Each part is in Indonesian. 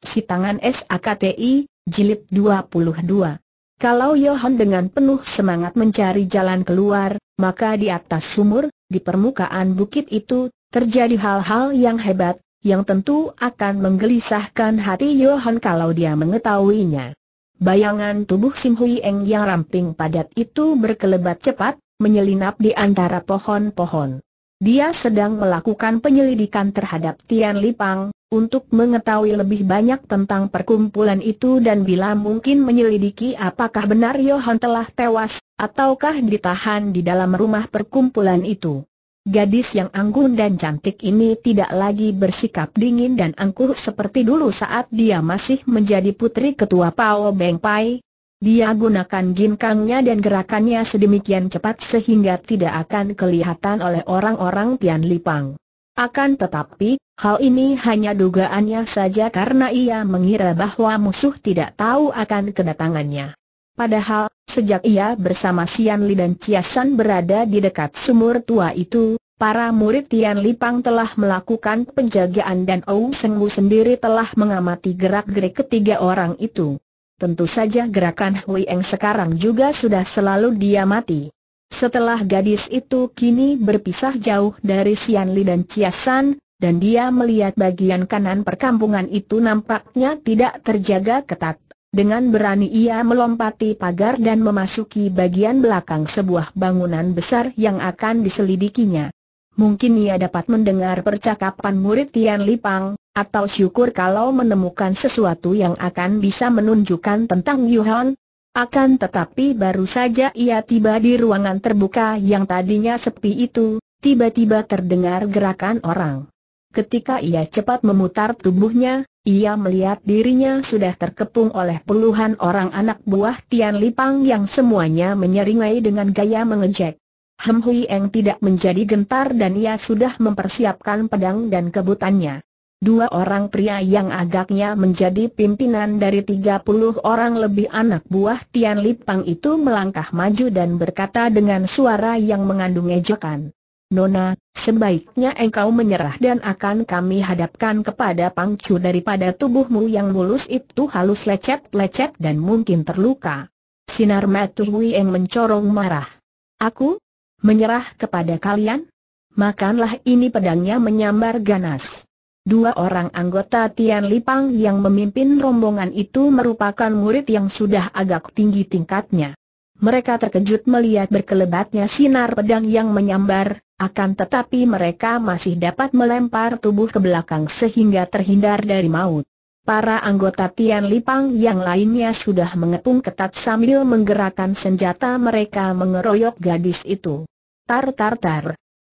Si tangan SAKTI, jilid 22. Kalau Yohan dengan penuh semangat mencari jalan keluar, maka di atas sumur, di permukaan bukit itu, terjadi hal-hal yang hebat, yang tentu akan menggelisahkan hati Yohan kalau dia mengetahuinya. Bayangan tubuh Sim Hui Eng yang ramping padat itu berkelebat cepat, menyelinap di antara pohon-pohon. Dia sedang melakukan penyelidikan terhadap Tian Lipang, untuk mengetahui lebih banyak tentang perkumpulan itu dan bila mungkin menyelidiki apakah benar Johan telah tewas, ataukah ditahan di dalam rumah perkumpulan itu. Gadis yang anggun dan cantik ini tidak lagi bersikap dingin dan angkuh seperti dulu saat dia masih menjadi putri ketua Pao Beng Pai. Dia gunakan ginkangnya dan gerakannya sedemikian cepat sehingga tidak akan kelihatan oleh orang-orang Tian Lipang. Akan tetapi, hal ini hanya dugaannya saja karena ia mengira bahwa musuh tidak tahu akan kedatangannya. Padahal, sejak ia bersama Sian Li dan Ciasan berada di dekat sumur tua itu, para murid Tian Lipang telah melakukan penjagaan dan Ou Senggu sendiri telah mengamati gerak-gerik ketiga orang itu. Tentu saja gerakan Hui Eng sekarang juga sudah selalu diamati. Setelah gadis itu kini berpisah jauh dari Sian Li dan Chiasan, dan dia melihat bagian kanan perkampungan itu nampaknya tidak terjaga ketat. Dengan berani ia melompati pagar dan memasuki bagian belakang sebuah bangunan besar yang akan diselidikinya. Mungkin ia dapat mendengar percakapan murid Tian Lipang, atau syukur kalau menemukan sesuatu yang akan bisa menunjukkan tentang Yuhan, akan tetapi baru saja ia tiba di ruangan terbuka yang tadinya sepi itu, tiba-tiba terdengar gerakan orang. Ketika ia cepat memutar tubuhnya, ia melihat dirinya sudah terkepung oleh puluhan orang anak buah Tian Lipang yang semuanya menyeringai dengan gaya mengejek. Hem Hui Eng tidak menjadi gentar dan ia sudah mempersiapkan pedang dan kebutannya dua orang pria yang agaknya menjadi pimpinan dari tiga puluh orang lebih anak buah Tian Lipang itu melangkah maju dan berkata dengan suara yang mengandung ejekan. Nona, sebaiknya engkau menyerah dan akan kami hadapkan kepada pangcu daripada tubuhmu yang mulus itu halus lecet-lecet dan mungkin terluka. Sinar mata yang mencorong marah. Aku? Menyerah kepada kalian? Makanlah ini pedangnya menyambar ganas. Dua orang anggota Tian Lipang yang memimpin rombongan itu merupakan murid yang sudah agak tinggi tingkatnya. Mereka terkejut melihat berkelebatnya sinar pedang yang menyambar, akan tetapi mereka masih dapat melempar tubuh ke belakang sehingga terhindar dari maut. Para anggota Tian Lipang yang lainnya sudah mengepung ketat sambil menggerakkan senjata mereka mengeroyok gadis itu. Tar tar tar,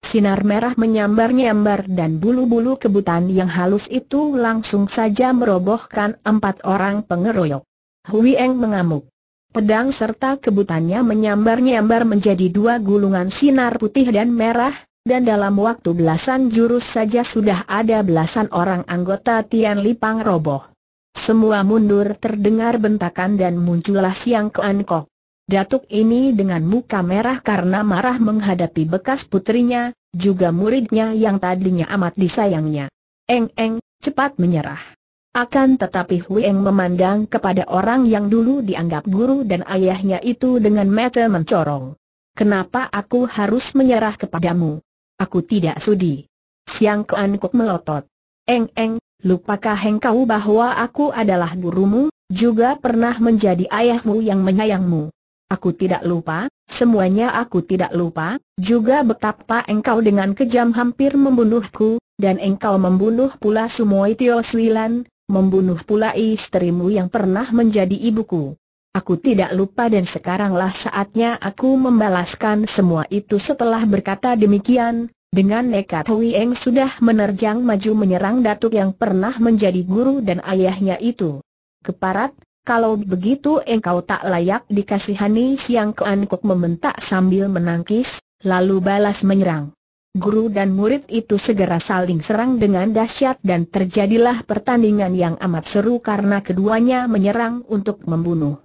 Sinar merah menyambar-nyambar dan bulu-bulu kebutan yang halus itu langsung saja merobohkan empat orang pengeroyok. Hui Eng mengamuk. Pedang serta kebutannya menyambar-nyambar menjadi dua gulungan sinar putih dan merah, dan dalam waktu belasan jurus saja sudah ada belasan orang anggota Tian Lipang roboh. Semua mundur terdengar bentakan dan muncullah Siang keankok. Kok. Datuk ini dengan muka merah karena marah menghadapi bekas putrinya, juga muridnya yang tadinya amat disayangnya. Eng Eng, cepat menyerah. Akan tetapi Hueng memandang kepada orang yang dulu dianggap guru dan ayahnya itu dengan mata mencorong. Kenapa aku harus menyerah kepadamu? Aku tidak sudi. Siang Kuan melotot. Eng Eng, lupakah engkau bahwa aku adalah gurumu, juga pernah menjadi ayahmu yang menyayangmu? Aku tidak lupa, semuanya aku tidak lupa, juga betapa engkau dengan kejam hampir membunuhku, dan engkau membunuh pula Sumoy Tio Swilan, membunuh pula istrimu yang pernah menjadi ibuku. Aku tidak lupa dan sekaranglah saatnya aku membalaskan semua itu setelah berkata demikian, dengan nekat Hui Eng sudah menerjang maju menyerang datuk yang pernah menjadi guru dan ayahnya itu. Keparat, kalau begitu engkau tak layak dikasihani Siang Keankuk mementak sambil menangkis, lalu balas menyerang. Guru dan murid itu segera saling serang dengan dahsyat dan terjadilah pertandingan yang amat seru karena keduanya menyerang untuk membunuh.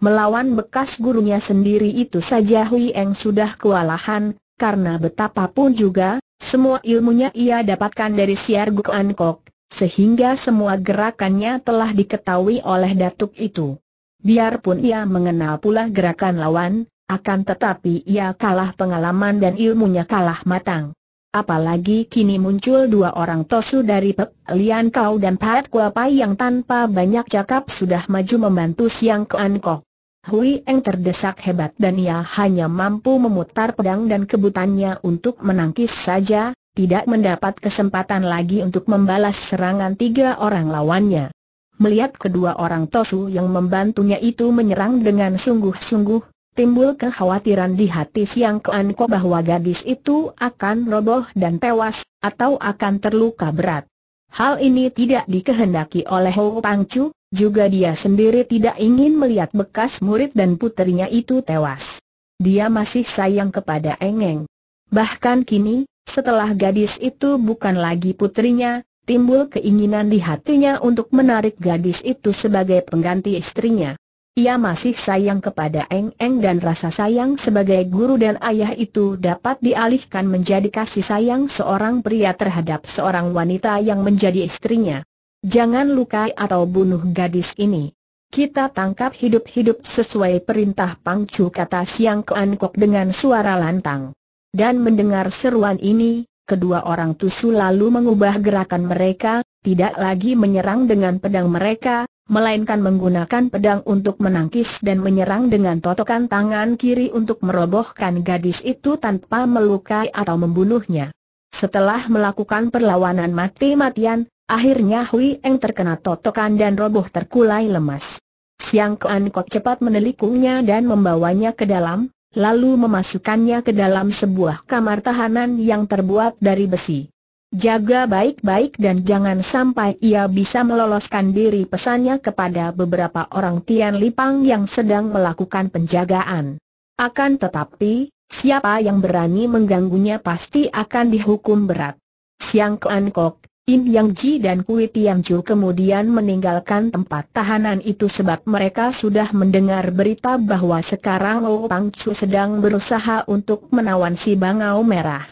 Melawan bekas gurunya sendiri itu saja Hui Eng sudah kewalahan, karena betapapun juga, semua ilmunya ia dapatkan dari siar Guan Kok, sehingga semua gerakannya telah diketahui oleh datuk itu. Biarpun ia mengenal pula gerakan lawan, akan tetapi ia kalah pengalaman dan ilmunya kalah matang. Apalagi kini muncul dua orang tosu dari Pep Lian Kau dan Pat Pai yang tanpa banyak cakap sudah maju membantu Siang Kuan Kok. Hui Eng terdesak hebat dan ia hanya mampu memutar pedang dan kebutannya untuk menangkis saja, tidak mendapat kesempatan lagi untuk membalas serangan tiga orang lawannya. Melihat kedua orang Tosu yang membantunya itu menyerang dengan sungguh-sungguh, timbul kekhawatiran di hati Siang Kean Ko bahwa gadis itu akan roboh dan tewas, atau akan terluka berat. Hal ini tidak dikehendaki oleh Ho Pang Chu, juga dia sendiri tidak ingin melihat bekas murid dan putrinya itu tewas. Dia masih sayang kepada Engeng. Bahkan kini, setelah gadis itu bukan lagi putrinya, timbul keinginan di hatinya untuk menarik gadis itu sebagai pengganti istrinya. Ia masih sayang kepada Eng Eng dan rasa sayang sebagai guru dan ayah itu dapat dialihkan menjadi kasih sayang seorang pria terhadap seorang wanita yang menjadi istrinya. Jangan lukai atau bunuh gadis ini. Kita tangkap hidup-hidup sesuai perintah Pangcu kata Siang Keankok dengan suara lantang. Dan mendengar seruan ini, kedua orang Tusu lalu mengubah gerakan mereka, tidak lagi menyerang dengan pedang mereka, melainkan menggunakan pedang untuk menangkis dan menyerang dengan totokan tangan kiri untuk merobohkan gadis itu tanpa melukai atau membunuhnya. Setelah melakukan perlawanan mati-matian, akhirnya Hui Eng terkena totokan dan roboh terkulai lemas. Siang Kuan Kok cepat menelikungnya dan membawanya ke dalam, lalu memasukkannya ke dalam sebuah kamar tahanan yang terbuat dari besi. Jaga baik-baik dan jangan sampai ia bisa meloloskan diri pesannya kepada beberapa orang Tian Lipang yang sedang melakukan penjagaan. Akan tetapi, siapa yang berani mengganggunya pasti akan dihukum berat. Siang Kok, Im Yang Ji dan Kui Tiam Chu kemudian meninggalkan tempat tahanan itu sebab mereka sudah mendengar berita bahwa sekarang Lo Pang Chu sedang berusaha untuk menawan si Bangau Merah.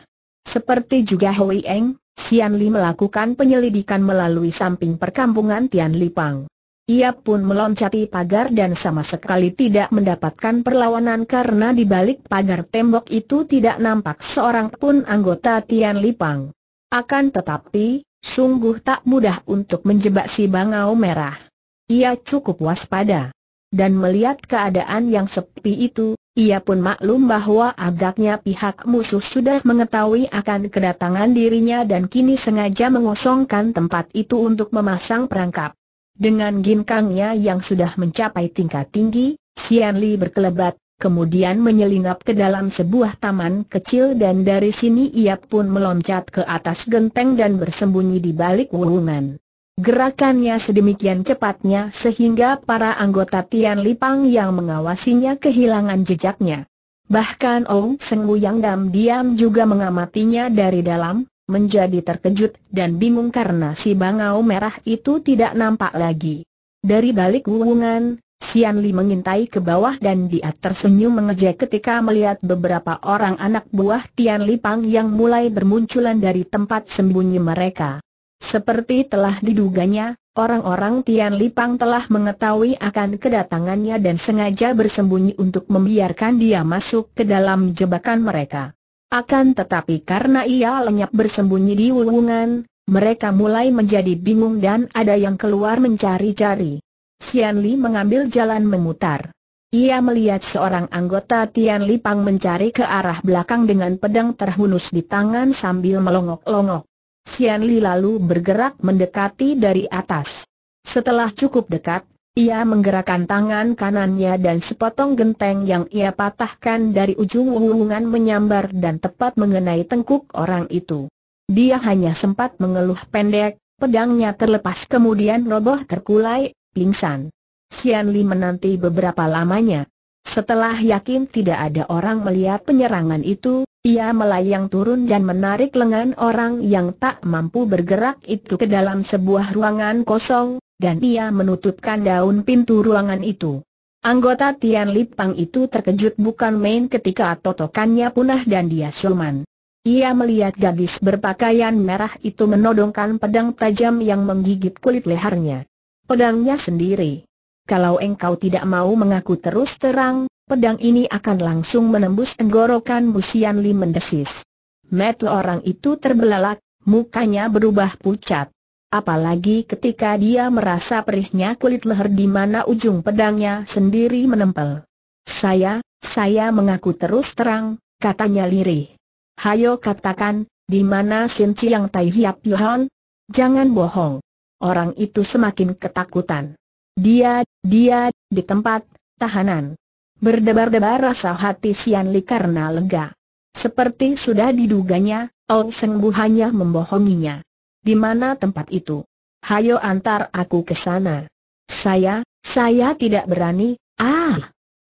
Seperti juga Hui Eng, Sian Li melakukan penyelidikan melalui samping perkampungan Tian Li Pang. Ia pun meloncati pagar dan sama sekali tidak mendapatkan perlawanan karena di balik pagar tembok itu tidak nampak seorang pun anggota Tian Li Pang. Akan tetapi, Sungguh tak mudah untuk menjebak si bangau merah. Ia cukup waspada. Dan melihat keadaan yang sepi itu, ia pun maklum bahwa agaknya pihak musuh sudah mengetahui akan kedatangan dirinya dan kini sengaja mengosongkan tempat itu untuk memasang perangkap. Dengan ginkangnya yang sudah mencapai tingkat tinggi, Xian Li berkelebat, kemudian menyelinap ke dalam sebuah taman kecil dan dari sini ia pun meloncat ke atas genteng dan bersembunyi di balik wuhungan. Gerakannya sedemikian cepatnya sehingga para anggota Tian Lipang yang mengawasinya kehilangan jejaknya. Bahkan Ong Seng Wu yang diam-diam juga mengamatinya dari dalam, menjadi terkejut dan bingung karena si bangau merah itu tidak nampak lagi. Dari balik wuhungan, Sian Li mengintai ke bawah dan dia tersenyum mengejek ketika melihat beberapa orang anak buah Tian Li Pang yang mulai bermunculan dari tempat sembunyi mereka. Seperti telah diduganya, orang-orang Tian Li Pang telah mengetahui akan kedatangannya dan sengaja bersembunyi untuk membiarkan dia masuk ke dalam jebakan mereka. Akan tetapi karena ia lenyap bersembunyi di wulungan, mereka mulai menjadi bingung dan ada yang keluar mencari-cari. Sian Li mengambil jalan memutar. Ia melihat seorang anggota Tian Li Pang mencari ke arah belakang dengan pedang terhunus di tangan sambil melongok-longok. Sian Li lalu bergerak mendekati dari atas. Setelah cukup dekat, ia menggerakkan tangan kanannya dan sepotong genteng yang ia patahkan dari ujung ulungan menyambar dan tepat mengenai tengkuk orang itu. Dia hanya sempat mengeluh pendek, pedangnya terlepas kemudian roboh terkulai, pingsan. Sian Li menanti beberapa lamanya. Setelah yakin tidak ada orang melihat penyerangan itu, ia melayang turun dan menarik lengan orang yang tak mampu bergerak itu ke dalam sebuah ruangan kosong, dan ia menutupkan daun pintu ruangan itu. Anggota Tian Li Pang itu terkejut bukan main ketika totokannya punah dan dia suman. Ia melihat gadis berpakaian merah itu menodongkan pedang tajam yang menggigit kulit lehernya pedangnya sendiri. Kalau engkau tidak mau mengaku terus terang, pedang ini akan langsung menembus tenggorokan Musian Li mendesis. Metle orang itu terbelalak, mukanya berubah pucat. Apalagi ketika dia merasa perihnya kulit leher di mana ujung pedangnya sendiri menempel. Saya, saya mengaku terus terang, katanya lirih. Hayo katakan, di mana Sinci yang Tai Hiap Yuhon? Jangan bohong orang itu semakin ketakutan. Dia, dia, di tempat, tahanan. Berdebar-debar rasa hati Sian Li karena lega. Seperti sudah diduganya, Ong Seng Bu hanya membohonginya. Di mana tempat itu? Hayo antar aku ke sana. Saya, saya tidak berani, ah!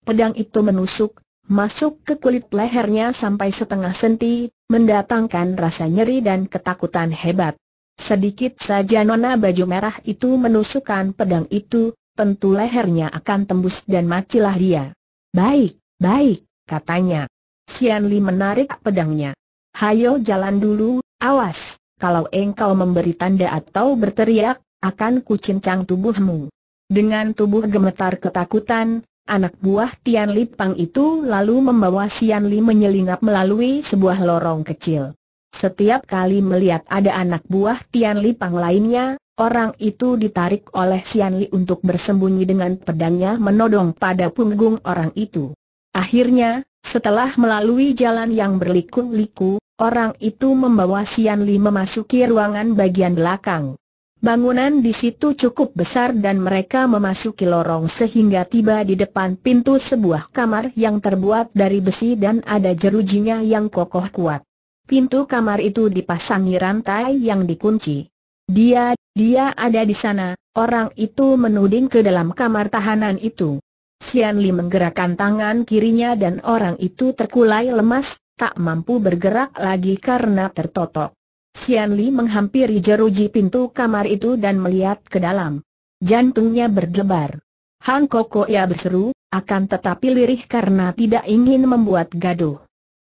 Pedang itu menusuk, masuk ke kulit lehernya sampai setengah senti, mendatangkan rasa nyeri dan ketakutan hebat. Sedikit saja nona baju merah itu menusukkan pedang itu, tentu lehernya akan tembus dan matilah dia. Baik, baik, katanya. Sian Li menarik pedangnya. Hayo jalan dulu, awas, kalau engkau memberi tanda atau berteriak, akan kucincang tubuhmu. Dengan tubuh gemetar ketakutan, anak buah Tian Li Pang itu lalu membawa Sian Li menyelinap melalui sebuah lorong kecil. Setiap kali melihat ada anak buah Tian Li Pang lainnya, orang itu ditarik oleh Tian Li untuk bersembunyi dengan pedangnya menodong pada punggung orang itu. Akhirnya, setelah melalui jalan yang berliku-liku, orang itu membawa Tian Li memasuki ruangan bagian belakang. Bangunan di situ cukup besar dan mereka memasuki lorong sehingga tiba di depan pintu sebuah kamar yang terbuat dari besi dan ada jerujinya yang kokoh kuat. Pintu kamar itu dipasangi rantai yang dikunci. Dia, dia ada di sana, orang itu menuding ke dalam kamar tahanan itu. Sian Li menggerakkan tangan kirinya dan orang itu terkulai lemas, tak mampu bergerak lagi karena tertotok. Sian Li menghampiri jeruji pintu kamar itu dan melihat ke dalam. Jantungnya berdebar. Han Koko ia berseru, akan tetapi lirih karena tidak ingin membuat gaduh.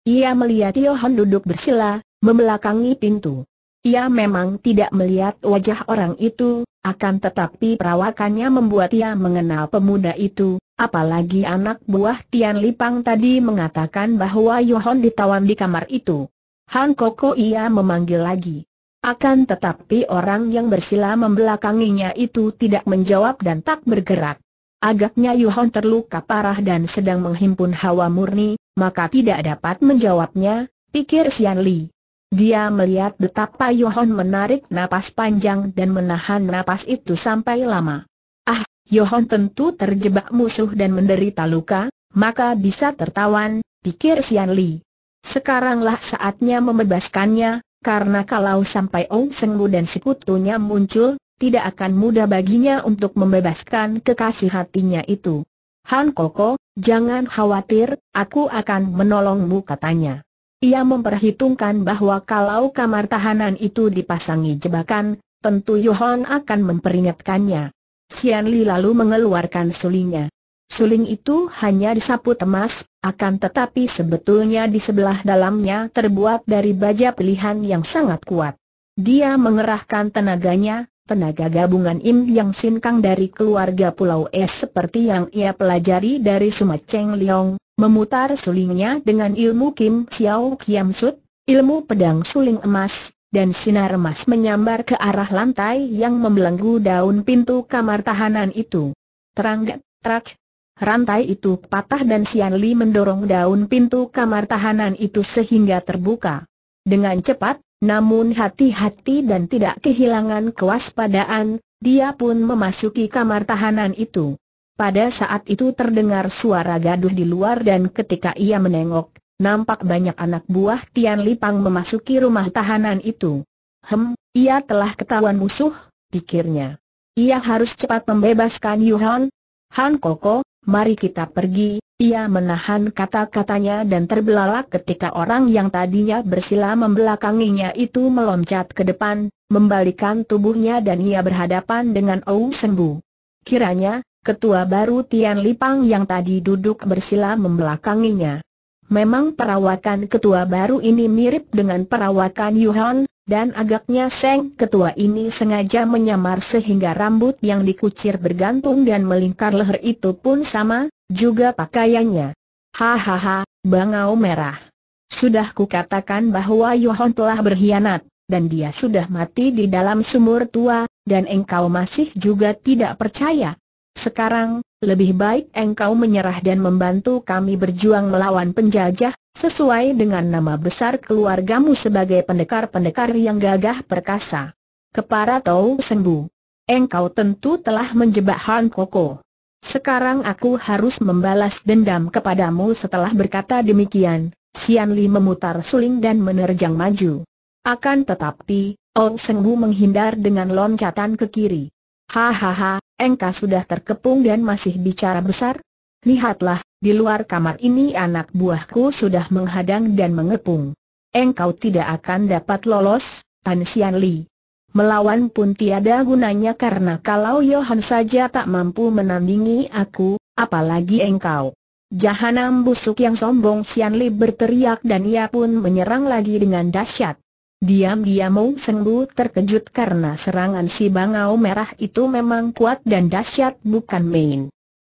Ia melihat Yohan duduk bersila, membelakangi pintu. Ia memang tidak melihat wajah orang itu, akan tetapi perawakannya membuat ia mengenal pemuda itu, apalagi anak buah Tian Lipang tadi mengatakan bahwa Yohan ditawan di kamar itu. Han Koko ia memanggil lagi. Akan tetapi orang yang bersila membelakanginya itu tidak menjawab dan tak bergerak. Agaknya Yohan terluka parah dan sedang menghimpun hawa murni, maka tidak dapat menjawabnya, pikir Sian Li. Dia melihat betapa Yohon menarik napas panjang dan menahan napas itu sampai lama. Ah, Yohon tentu terjebak musuh dan menderita luka, maka bisa tertawan, pikir Sian Li. Sekaranglah saatnya membebaskannya, karena kalau sampai Ong Sengmu dan sekutunya muncul, tidak akan mudah baginya untuk membebaskan kekasih hatinya itu. Han Koko, jangan khawatir, aku akan menolongmu katanya. Ia memperhitungkan bahwa kalau kamar tahanan itu dipasangi jebakan, tentu Yohan akan memperingatkannya. Sian Li lalu mengeluarkan sulingnya. Suling itu hanya disapu emas, akan tetapi sebetulnya di sebelah dalamnya terbuat dari baja pilihan yang sangat kuat. Dia mengerahkan tenaganya, Tenaga gabungan Im Yang Sin Kang dari keluarga Pulau Es seperti yang ia pelajari dari Sumat Cheng Leong, memutar sulingnya dengan ilmu Kim Xiao Kiam Sut, ilmu pedang suling emas, dan sinar emas menyambar ke arah lantai yang membelenggu daun pintu kamar tahanan itu. Terang, trak, rantai itu patah dan Sian Li mendorong daun pintu kamar tahanan itu sehingga terbuka. Dengan cepat, namun hati-hati dan tidak kehilangan kewaspadaan, dia pun memasuki kamar tahanan itu. Pada saat itu terdengar suara gaduh di luar dan ketika ia menengok, nampak banyak anak buah Tian Lipang memasuki rumah tahanan itu. Hem, ia telah ketahuan musuh, pikirnya. Ia harus cepat membebaskan Yuhan. Han Koko, mari kita pergi, ia menahan kata-katanya dan terbelalak ketika orang yang tadinya bersila membelakanginya itu meloncat ke depan, membalikan tubuhnya dan ia berhadapan dengan Ou Sembu. Kiranya, ketua baru Tian Lipang yang tadi duduk bersila membelakanginya. Memang perawakan ketua baru ini mirip dengan perawakan Yuhan, dan agaknya Seng ketua ini sengaja menyamar sehingga rambut yang dikucir bergantung dan melingkar leher itu pun sama, juga pakaiannya. Hahaha, bangau merah. Sudah kukatakan bahwa Yohon telah berkhianat, dan dia sudah mati di dalam sumur tua, dan engkau masih juga tidak percaya. Sekarang, lebih baik engkau menyerah dan membantu kami berjuang melawan penjajah, sesuai dengan nama besar keluargamu sebagai pendekar-pendekar yang gagah perkasa. Kepara tahu sembuh. Engkau tentu telah menjebak Han Koko. Sekarang aku harus membalas dendam kepadamu setelah berkata demikian. Sian Li memutar suling dan menerjang maju. Akan tetapi, Ong Seng Hu menghindar dengan loncatan ke kiri. Hahaha, engkau sudah terkepung dan masih bicara besar? Lihatlah, di luar kamar ini anak buahku sudah menghadang dan mengepung. Engkau tidak akan dapat lolos, Tan Sian Li. Melawan pun tiada gunanya karena kalau Johan saja tak mampu menandingi aku, apalagi engkau. Jahanam busuk yang sombong Sian Li berteriak dan ia pun menyerang lagi dengan dahsyat. Diam-diam mau sembuh terkejut karena serangan si bangau merah itu memang kuat dan dahsyat bukan main.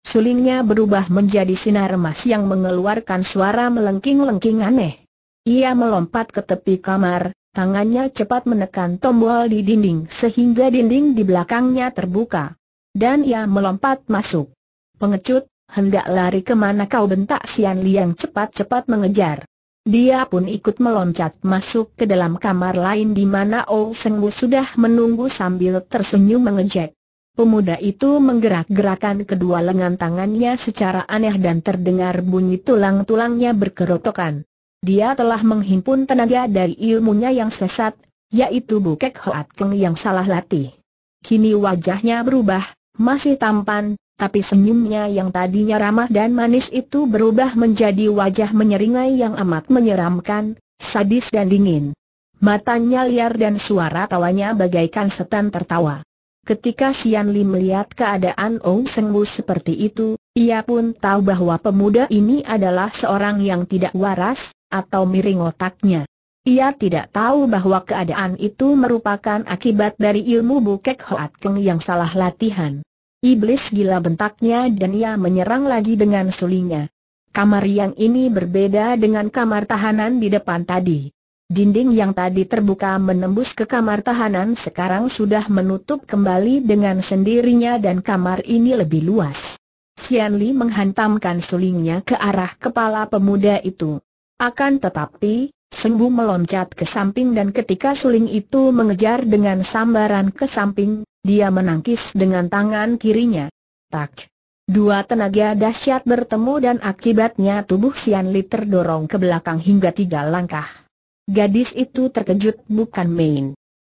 Sulingnya berubah menjadi sinar emas yang mengeluarkan suara melengking-lengking aneh. Ia melompat ke tepi kamar, Tangannya cepat menekan tombol di dinding sehingga dinding di belakangnya terbuka. Dan ia melompat masuk. Pengecut, hendak lari kemana kau bentak Sian Liang cepat-cepat mengejar. Dia pun ikut meloncat masuk ke dalam kamar lain di mana Ou Wu sudah menunggu sambil tersenyum mengejek. Pemuda itu menggerak-gerakan kedua lengan tangannya secara aneh dan terdengar bunyi tulang-tulangnya berkerotokan. Dia telah menghimpun tenaga dari ilmunya yang sesat, yaitu Bukek Hoat Keng yang salah latih. Kini wajahnya berubah, masih tampan, tapi senyumnya yang tadinya ramah dan manis itu berubah menjadi wajah menyeringai yang amat menyeramkan, sadis dan dingin. Matanya liar dan suara tawanya bagaikan setan tertawa. Ketika Sian Li melihat keadaan Ong Seng Wu seperti itu, ia pun tahu bahwa pemuda ini adalah seorang yang tidak waras, atau miring otaknya. Ia tidak tahu bahwa keadaan itu merupakan akibat dari ilmu bukek Hoat Keng yang salah latihan. Iblis gila bentaknya dan ia menyerang lagi dengan sulinya. Kamar yang ini berbeda dengan kamar tahanan di depan tadi. Dinding yang tadi terbuka menembus ke kamar tahanan sekarang sudah menutup kembali dengan sendirinya dan kamar ini lebih luas. Sian Li menghantamkan sulingnya ke arah kepala pemuda itu. Akan tetapi, Sembu meloncat ke samping dan ketika suling itu mengejar dengan sambaran ke samping, dia menangkis dengan tangan kirinya. Tak. Dua tenaga dahsyat bertemu dan akibatnya tubuh Sian Li terdorong ke belakang hingga tiga langkah. Gadis itu terkejut bukan main.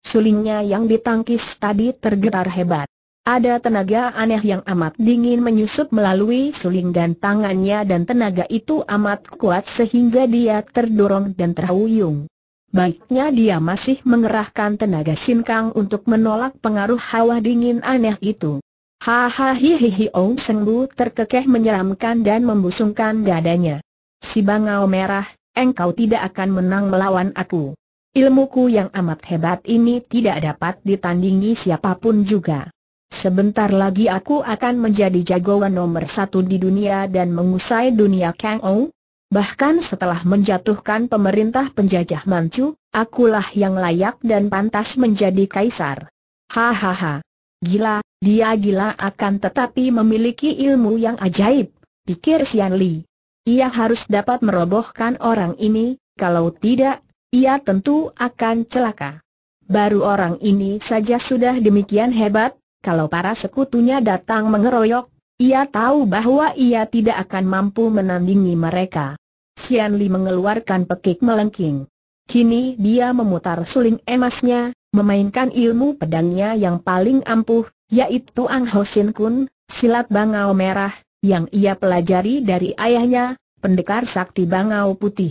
Sulingnya yang ditangkis tadi tergetar hebat. Ada tenaga aneh yang amat dingin menyusup melalui suling dan tangannya dan tenaga itu amat kuat sehingga dia terdorong dan terhuyung. Baiknya dia masih mengerahkan tenaga sinkang untuk menolak pengaruh hawa dingin aneh itu. Hahaha Ong Sengbu terkekeh menyeramkan dan membusungkan dadanya. Si bangau merah, engkau tidak akan menang melawan aku. Ilmuku yang amat hebat ini tidak dapat ditandingi siapapun juga. Sebentar lagi aku akan menjadi jagoan nomor satu di dunia dan mengusai dunia Kang Ou. Bahkan setelah menjatuhkan pemerintah penjajah Manchu, akulah yang layak dan pantas menjadi kaisar. Hahaha. Gila, dia gila akan tetapi memiliki ilmu yang ajaib, pikir Xian Li. Ia harus dapat merobohkan orang ini, kalau tidak, ia tentu akan celaka. Baru orang ini saja sudah demikian hebat, kalau para sekutunya datang mengeroyok, ia tahu bahwa ia tidak akan mampu menandingi mereka. Sian Li mengeluarkan pekik melengking. Kini dia memutar suling emasnya, memainkan ilmu pedangnya yang paling ampuh, yaitu Ang Sin Kun, silat bangau merah, yang ia pelajari dari ayahnya, pendekar sakti Bangau Putih.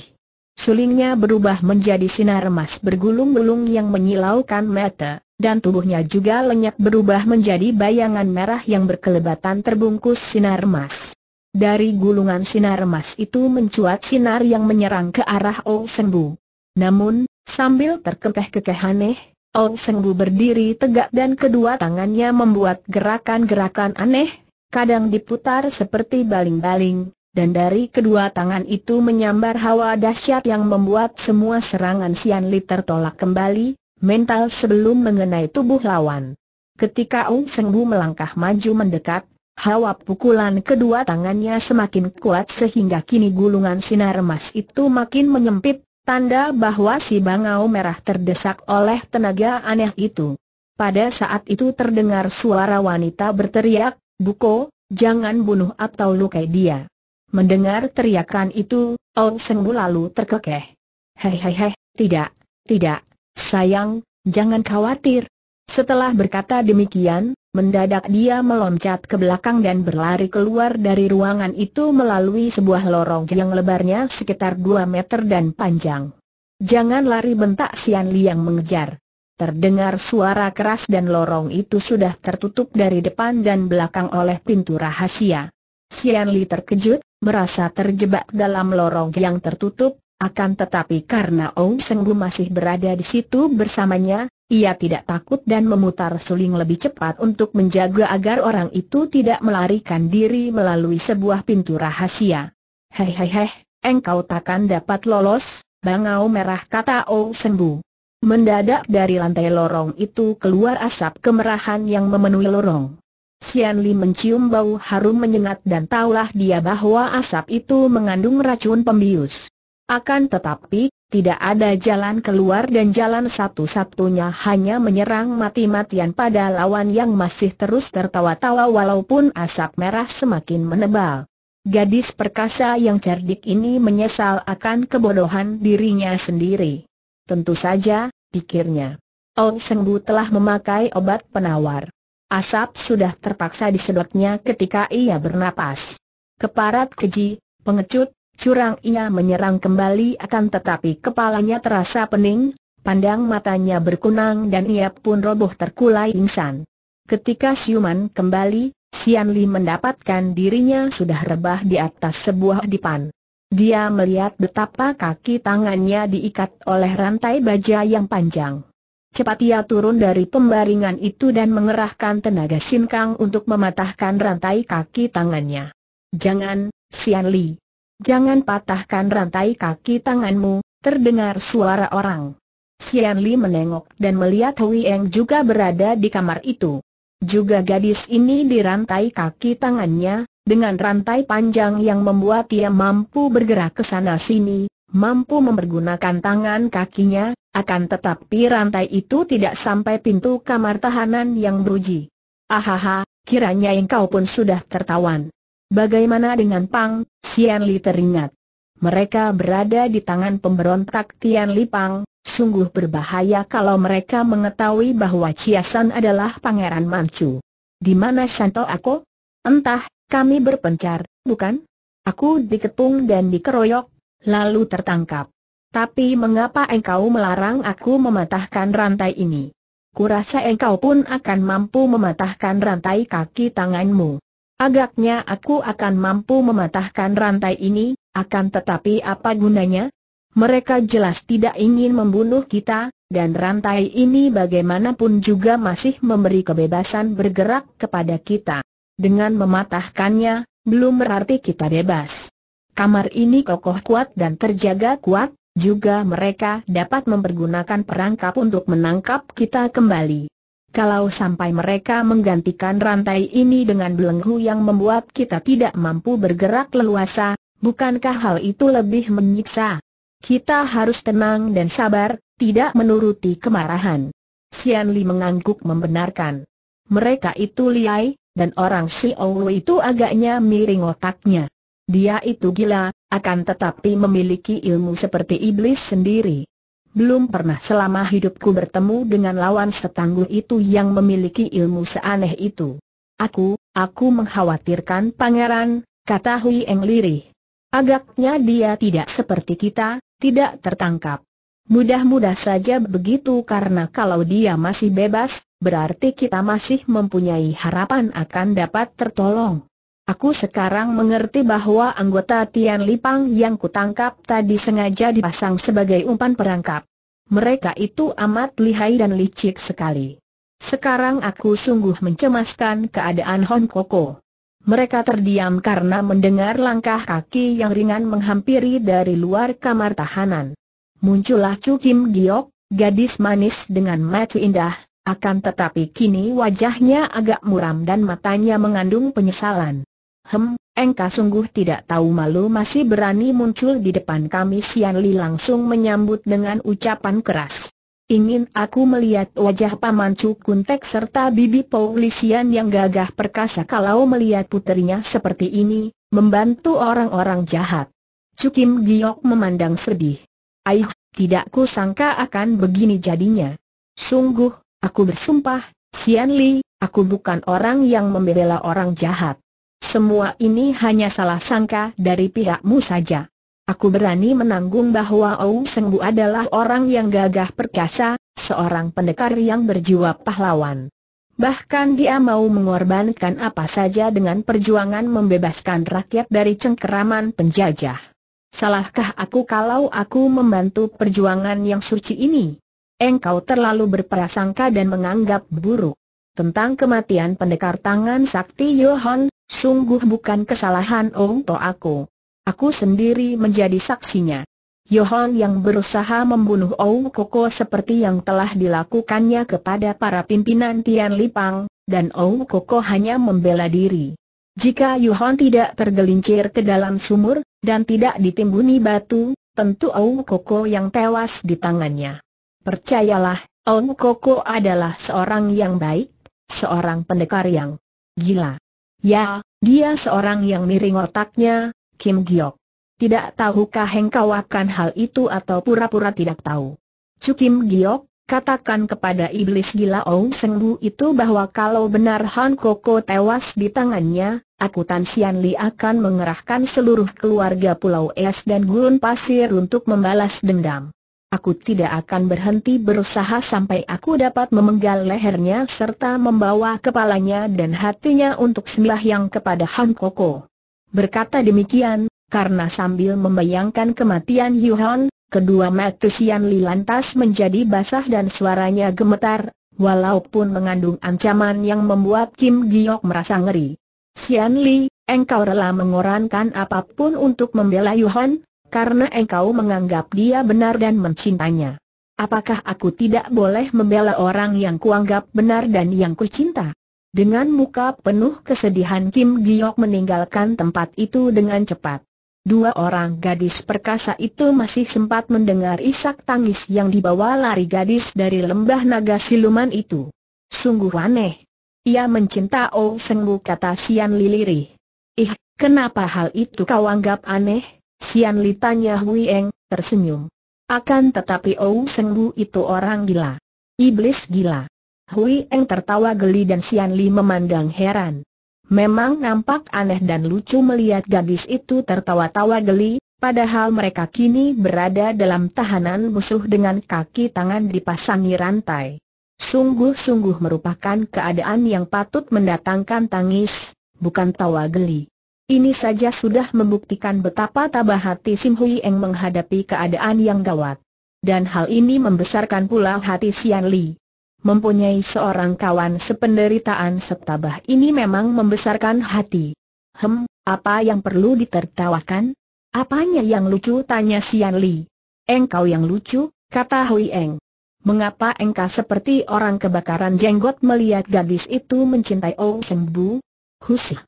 Sulingnya berubah menjadi sinar emas bergulung-gulung yang menyilaukan mata, dan tubuhnya juga lenyap berubah menjadi bayangan merah yang berkelebatan terbungkus sinar emas. Dari gulungan sinar emas itu mencuat sinar yang menyerang ke arah Ong Sengbu. Namun, sambil terkekeh-kekeh aneh, Ong Sengbu berdiri tegak dan kedua tangannya membuat gerakan-gerakan aneh, kadang diputar seperti baling-baling, dan dari kedua tangan itu menyambar hawa dahsyat yang membuat semua serangan Sian Li tertolak kembali, mental sebelum mengenai tubuh lawan. Ketika Ung Seng melangkah maju mendekat, hawa pukulan kedua tangannya semakin kuat sehingga kini gulungan sinar emas itu makin menyempit, tanda bahwa si bangau merah terdesak oleh tenaga aneh itu. Pada saat itu terdengar suara wanita berteriak, Buko, jangan bunuh atau lukai dia. Mendengar teriakan itu, Ong Bu lalu terkekeh. Hei hei hei, tidak, tidak, sayang, jangan khawatir. Setelah berkata demikian, mendadak dia meloncat ke belakang dan berlari keluar dari ruangan itu melalui sebuah lorong yang lebarnya sekitar 2 meter dan panjang. Jangan lari bentak Sian Liang mengejar. Terdengar suara keras dan lorong itu sudah tertutup dari depan dan belakang oleh pintu rahasia. Sian Li terkejut, merasa terjebak dalam lorong yang tertutup, akan tetapi karena Ong Bu masih berada di situ bersamanya, ia tidak takut dan memutar suling lebih cepat untuk menjaga agar orang itu tidak melarikan diri melalui sebuah pintu rahasia. Hei hei hei, engkau takkan dapat lolos, bangau merah kata Ong Bu. Mendadak dari lantai lorong itu keluar asap kemerahan yang memenuhi lorong. Sian Li mencium bau harum menyengat dan taulah dia bahwa asap itu mengandung racun pembius. Akan tetapi, tidak ada jalan keluar dan jalan satu-satunya hanya menyerang mati-matian pada lawan yang masih terus tertawa-tawa walaupun asap merah semakin menebal. Gadis perkasa yang cerdik ini menyesal akan kebodohan dirinya sendiri. Tentu saja, pikirnya. Ong Sengbu telah memakai obat penawar. Asap sudah terpaksa disedotnya ketika ia bernapas. Keparat keji, pengecut, curang ia menyerang kembali akan tetapi kepalanya terasa pening, pandang matanya berkunang dan ia pun roboh terkulai insan. Ketika siuman kembali, Sian Li mendapatkan dirinya sudah rebah di atas sebuah dipan. Dia melihat betapa kaki tangannya diikat oleh rantai baja yang panjang. Cepat ia turun dari pembaringan itu dan mengerahkan tenaga sinkang untuk mematahkan rantai kaki tangannya. Jangan, Sian Li. Jangan patahkan rantai kaki tanganmu, terdengar suara orang. Sian Li menengok dan melihat Hui Eng juga berada di kamar itu. Juga gadis ini dirantai kaki tangannya, dengan rantai panjang yang membuat ia mampu bergerak ke sana sini, mampu mempergunakan tangan kakinya, akan tetapi rantai itu tidak sampai pintu kamar tahanan yang beruji. Ahaha, kiranya engkau pun sudah tertawan. Bagaimana dengan Pang, Sian Li teringat. Mereka berada di tangan pemberontak Tian Li Pang, Sungguh berbahaya kalau mereka mengetahui bahwa Chiasan adalah pangeran Manchu. Di mana Santo Ako? Entah, kami berpencar, bukan? Aku dikepung dan dikeroyok, lalu tertangkap. Tapi mengapa engkau melarang aku mematahkan rantai ini? Kurasa engkau pun akan mampu mematahkan rantai kaki tanganmu. Agaknya aku akan mampu mematahkan rantai ini, akan tetapi apa gunanya? Mereka jelas tidak ingin membunuh kita, dan rantai ini bagaimanapun juga masih memberi kebebasan bergerak kepada kita dengan mematahkannya, belum berarti kita bebas. Kamar ini kokoh kuat dan terjaga kuat, juga mereka dapat mempergunakan perangkap untuk menangkap kita kembali. Kalau sampai mereka menggantikan rantai ini dengan belenggu yang membuat kita tidak mampu bergerak leluasa, bukankah hal itu lebih menyiksa? Kita harus tenang dan sabar, tidak menuruti kemarahan. Sian Li mengangguk membenarkan. Mereka itu liai, dan orang Si Xiaowu itu agaknya miring otaknya. Dia itu gila, akan tetapi memiliki ilmu seperti iblis sendiri. Belum pernah selama hidupku bertemu dengan lawan setangguh itu yang memiliki ilmu seaneh itu. Aku, aku mengkhawatirkan pangeran, kata Hui Eng lirih. Agaknya dia tidak seperti kita, tidak tertangkap. Mudah-mudah saja begitu karena kalau dia masih bebas, berarti kita masih mempunyai harapan akan dapat tertolong. Aku sekarang mengerti bahwa anggota Tian Lipang yang kutangkap tadi sengaja dipasang sebagai umpan perangkap. Mereka itu amat lihai dan licik sekali. Sekarang aku sungguh mencemaskan keadaan Hon Koko. Mereka terdiam karena mendengar langkah kaki yang ringan menghampiri dari luar kamar tahanan. Muncullah Chu Kim Giok, gadis manis dengan mata indah, akan tetapi kini wajahnya agak muram dan matanya mengandung penyesalan. Hem, engkau sungguh tidak tahu malu masih berani muncul di depan kami Sian Li langsung menyambut dengan ucapan keras. Ingin aku melihat wajah Paman Cukuntek serta Bibi Paulisian yang gagah perkasa kalau melihat putrinya seperti ini, membantu orang-orang jahat. Cukim Giok memandang sedih. Aih, tidak ku sangka akan begini jadinya. Sungguh, Aku bersumpah, Sian Li, aku bukan orang yang membela orang jahat. Semua ini hanya salah sangka dari pihakmu saja. Aku berani menanggung bahwa Ou Sengbu adalah orang yang gagah perkasa, seorang pendekar yang berjiwa pahlawan. Bahkan dia mau mengorbankan apa saja dengan perjuangan membebaskan rakyat dari cengkeraman penjajah. Salahkah aku kalau aku membantu perjuangan yang suci ini? engkau terlalu berprasangka dan menganggap buruk. Tentang kematian pendekar tangan sakti Yohan, sungguh bukan kesalahan Ong To aku. Aku sendiri menjadi saksinya. Yohan yang berusaha membunuh Ong Koko seperti yang telah dilakukannya kepada para pimpinan Tian Lipang, dan Ong Koko hanya membela diri. Jika Yohan tidak tergelincir ke dalam sumur, dan tidak ditimbuni batu, tentu Ong Koko yang tewas di tangannya. Percayalah, Ong Koko adalah seorang yang baik, seorang pendekar yang gila. Ya, dia seorang yang miring otaknya, Kim Giok. Tidak tahukah engkau akan hal itu atau pura-pura tidak tahu? Cuk Kim Giok, katakan kepada iblis gila Ong Bu itu bahwa kalau benar Han Koko tewas di tangannya, aku Tan Sian Li akan mengerahkan seluruh keluarga Pulau Es dan Gurun Pasir untuk membalas dendam. Aku tidak akan berhenti berusaha sampai aku dapat memenggal lehernya serta membawa kepalanya dan hatinya untuk yang kepada Han Koko. Berkata demikian, karena sambil membayangkan kematian Yuhan, kedua mata Sian Li lantas menjadi basah dan suaranya gemetar, walaupun mengandung ancaman yang membuat Kim Giok merasa ngeri. Sian Li, engkau rela mengorankan apapun untuk membela Yuhan? karena engkau menganggap dia benar dan mencintanya. Apakah aku tidak boleh membela orang yang kuanggap benar dan yang kucinta? Dengan muka penuh kesedihan Kim Giok meninggalkan tempat itu dengan cepat. Dua orang gadis perkasa itu masih sempat mendengar isak tangis yang dibawa lari gadis dari lembah naga siluman itu. Sungguh aneh. Ia mencinta Oh Sengwu kata Sian Liliri. Ih, kenapa hal itu kau anggap aneh? Sian Li tanya Hui Eng, tersenyum. Akan tetapi Ou Seng Bu itu orang gila. Iblis gila. Hui Eng tertawa geli dan Sian Li memandang heran. Memang nampak aneh dan lucu melihat gadis itu tertawa-tawa geli, padahal mereka kini berada dalam tahanan musuh dengan kaki tangan dipasangi rantai. Sungguh-sungguh merupakan keadaan yang patut mendatangkan tangis, bukan tawa geli. Ini saja sudah membuktikan betapa tabah hati Sim Hui Eng menghadapi keadaan yang gawat. Dan hal ini membesarkan pula hati Sian Li. Mempunyai seorang kawan sependeritaan setabah ini memang membesarkan hati. Hem, apa yang perlu ditertawakan? Apanya yang lucu? Tanya Sian Li. Engkau yang lucu, kata Hui Eng. Mengapa engkau seperti orang kebakaran jenggot melihat gadis itu mencintai Oh Sembu? Husih.